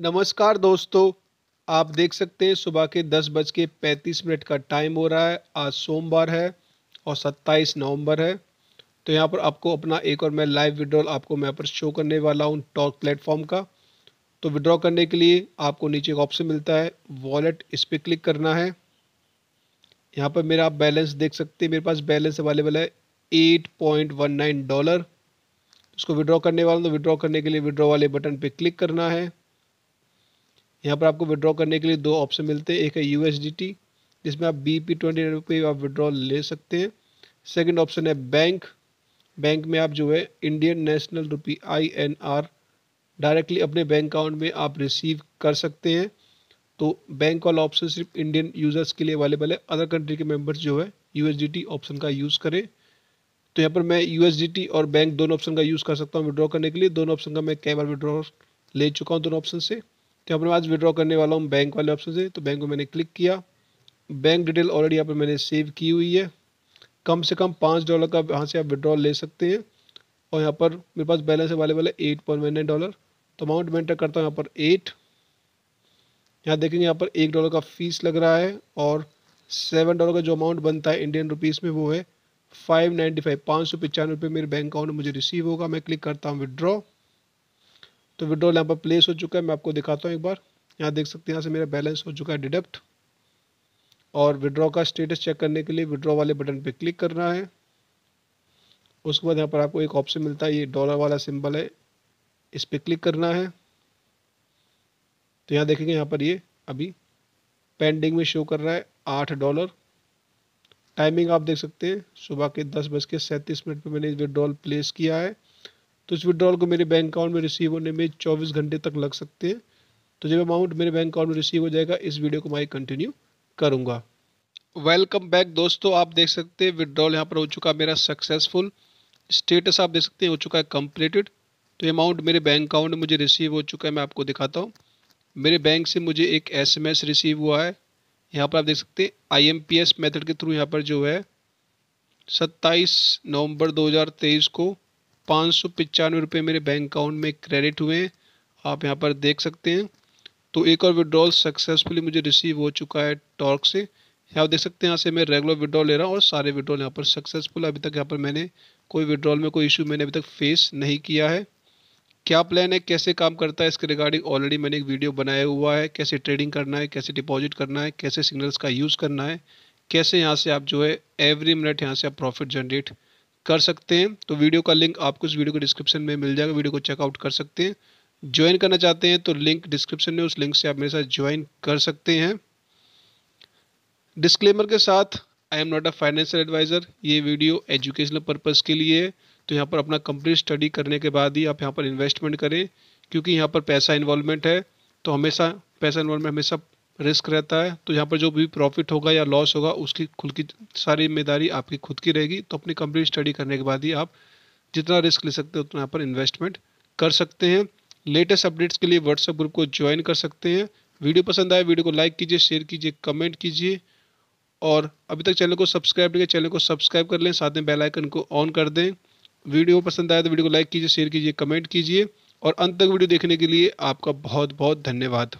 नमस्कार दोस्तों आप देख सकते हैं सुबह के दस बज के पैंतीस मिनट का टाइम हो रहा है आज सोमवार है और सत्ताईस नवंबर है तो यहाँ पर आपको अपना एक और मैं लाइव विड्रॉल आपको मैं पर शो करने वाला हूँ टॉक प्लेटफॉर्म का तो विड्रॉ करने के लिए आपको नीचे एक ऑप्शन मिलता है वॉलेट इस पर क्लिक करना है यहाँ पर मेरा आप बैलेंस देख सकते हैं मेरे पास बैलेंस अवेलेबल है eight point one nine dollar उसको विड्रॉ करने वाला तो विड्रॉ करने के लिए विड्रॉ वाले बटन पे क्लिक करना है यहाँ पर आपको विड्रॉ करने के लिए दो ऑप्शन मिलते हैं एक है यू जिसमें आप बी पी ट्वेंटी रुपये आप विड्रॉ ले सकते हैं सेकेंड ऑप्शन है बैंक बैंक में आप जो है Indian national rupee I N R directly अपने बैंक अकाउंट में आप रिसीव कर सकते हैं तो बैंक वाला ऑप्शन सिर्फ इंडियन यूज़र्स के लिए अवेलेबल है अदर कंट्री के मेंबर्स जो है यूएसडीटी ऑप्शन का यूज़ करें तो यहाँ पर मैं यूएसडीटी और बैंक दोनों ऑप्शन का यूज़ कर सकता हूँ विड्रॉ करने के लिए दोनों ऑप्शन का मैं कई बार विड्रॉ ले चुका हूँ दोनों ऑप्शन से तो यहाँ पर आज विड्रॉ करने वाला हूँ बैंक वाले ऑप्शन से तो बैंक को मैंने क्लिक किया बैंक डिटेल ऑलरेडी यहाँ पर मैंने सेव की हुई है कम से कम पाँच डॉलर का यहाँ से आप विड्रॉल ले सकते हैं और यहाँ पर मेरे पास बैलेंस अवेलेबल है एट पॉइंट नाइन डॉलर तो अमाउंट मैं एंटर करता हूँ यहाँ पर एट यहाँ देखेंगे यहाँ पर एक डॉलर का फीस लग रहा है और सेवन डॉलर का जो अमाउंट बनता है इंडियन रुपीज़ में वो है फाइव नाइन्टी फाइव पाँच सौ पचानवे रुपये मेरे बैंक अकाउंट में मुझे रिसीव होगा मैं क्लिक करता हूँ विड्रॉ तो विड्रॉल यहाँ पर प्लेस हो चुका है मैं आपको दिखाता हूँ एक बार यहाँ देख सकते हैं यहाँ से मेरा बैलेंस हो चुका है डिडक्ट और विड्रॉ का स्टेटस चेक करने के लिए विड्रॉ वाले बटन पर क्लिक करना है उसके बाद यहाँ पर आपको एक ऑप्शन मिलता है ये डॉलर वाला सिंबल है इस पर क्लिक करना है तो यहाँ देखेंगे यहाँ पर ये अभी पेंडिंग में शो कर रहा है आठ डॉलर टाइमिंग आप देख सकते हैं सुबह के दस बज के सैंतीस मिनट पर मैंने विड्रॉल प्लेस किया है तो इस विड्रॉल को मेरे बैंक अकाउंट में रिसीव होने में चौबीस घंटे तक लग सकते हैं तो जब अमाउंट मेरे बैंक अकाउंट में रिसीव हो जाएगा इस वीडियो को मैं कंटिन्यू करूँगा वेलकम बैक दोस्तों आप देख सकते हैं विड्रॉल यहाँ पर हो चुका मेरा सक्सेसफुल स्टेटस आप देख सकते हैं हो चुका है कम्प्लीटेड तो अमाउंट मेरे बैंक अकाउंट में मुझे रिसीव हो चुका है मैं आपको दिखाता हूँ मेरे बैंक से मुझे एक एसएमएस रिसीव हुआ है यहाँ पर आप देख सकते हैं आईएमपीएस मेथड के थ्रू यहाँ पर जो है 27 नवंबर 2023 को पाँच सौ रुपये मेरे बैंक अकाउंट में क्रेडिट हुए हैं आप यहाँ पर देख सकते हैं तो एक और विड्रॉल सक्सेसफुली मुझे रिसीव हो चुका है टॉर्क से यहाँ आप देख सकते हैं यहाँ से मैं रेगुलर विड्रॉल ले रहा हूँ और सारे विड्रॉल यहाँ पर सक्सेसफुल अभी तक यहाँ पर मैंने कोई विड्रॉल में कोई इशू मैंने अभी तक फेस नहीं किया है क्या प्लान है कैसे काम करता है इसके रिगार्डिंग ऑलरेडी मैंने एक वीडियो बनाया हुआ है कैसे ट्रेडिंग करना है कैसे डिपॉजिट करना है कैसे सिग्नल्स का यूज़ करना है कैसे यहाँ से आप जो है एवरी मिनट यहाँ से आप प्रॉफिट जनरेट कर सकते हैं तो वीडियो का लिंक आपको इस वीडियो के डिस्क्रिप्शन में मिल जाएगा वीडियो को चेकआउट कर सकते हैं ज्वाइन करना चाहते हैं तो लिंक डिस्क्रिप्शन में उस लिंक से आप मेरे साथ ज्वाइन कर सकते हैं डिस्क्लेमर के साथ I am not a financial advisor ये वीडियो एजुकेशनल पर्पज़ के लिए है तो यहाँ पर अपना कंप्लीट स्टडी करने के बाद ही आप यहाँ पर इन्वेस्टमेंट करें क्योंकि यहाँ पर पैसा इन्वॉल्वमेंट है तो हमेशा पैसा इन्वॉल्वमेंट हमेशा रिस्क रहता है तो यहाँ पर जो भी प्रॉफिट होगा या लॉस होगा उसकी खुद की सारी जिम्मेदारी आपकी खुद की रहेगी तो अपनी कंप्लीट स्टडी करने के बाद ही आप जितना रिस्क ले सकते हो उतना यहाँ पर इन्वेस्टमेंट कर सकते हैं लेटेस्ट अपडेट्स के लिए व्हाट्सएप ग्रुप को ज्वाइन कर सकते हैं वीडियो पसंद आए वीडियो को लाइक कीजिए शेयर कीजिए कमेंट कीजिए और अभी तक चैनल को सब्सक्राइब नहीं चैनल को सब्सक्राइब कर लें साथ में बेल आइकन को ऑन कर दें वीडियो पसंद आए तो वीडियो को लाइक कीजिए शेयर कीजिए कमेंट कीजिए और अंत तक वीडियो देखने के लिए आपका बहुत बहुत धन्यवाद